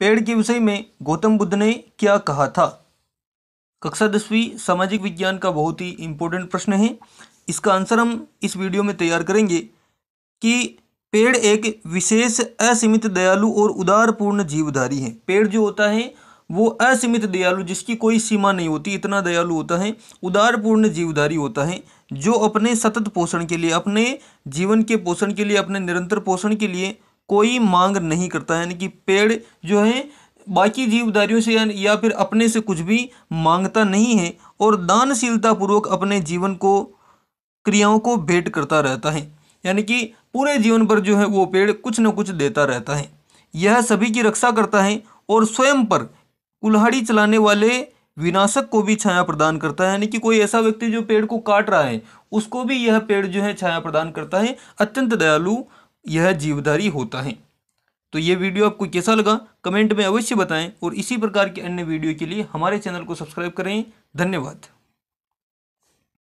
पेड़ के विषय में गौतम बुद्ध ने क्या कहा था कक्षा दसवीं सामाजिक विज्ञान का बहुत ही इम्पोर्टेंट प्रश्न है इसका आंसर हम इस वीडियो में तैयार करेंगे कि पेड़ एक विशेष असीमित दयालु और उदारपूर्ण जीवधारी है पेड़ जो होता है वो असीमित दयालु जिसकी कोई सीमा नहीं होती इतना दयालु होता है उदारपूर्ण जीवधारी होता है जो अपने सतत पोषण के लिए अपने जीवन के पोषण के लिए अपने निरंतर पोषण के लिए कोई मांग नहीं करता यानी कि पेड़ जो है बाकी जीवदारियों से या फिर अपने से कुछ भी मांगता नहीं है और दानशीलता पूर्वक अपने जीवन को क्रियाओं को भेंट करता रहता है यानी कि पूरे जीवन पर जो है वो पेड़ कुछ न कुछ देता रहता है यह सभी की रक्षा करता है और स्वयं पर कुल्हाड़ी चलाने वाले विनाशक को भी छाया प्रदान करता है यानी कि कोई ऐसा व्यक्ति जो पेड़ को काट रहा है उसको भी यह पेड़ जो है छाया प्रदान करता है अत्यंत दयालु यह जीवधारी होता है तो यह वीडियो आपको कैसा लगा कमेंट में अवश्य बताएं और इसी प्रकार के अन्य वीडियो के लिए हमारे चैनल को सब्सक्राइब करें धन्यवाद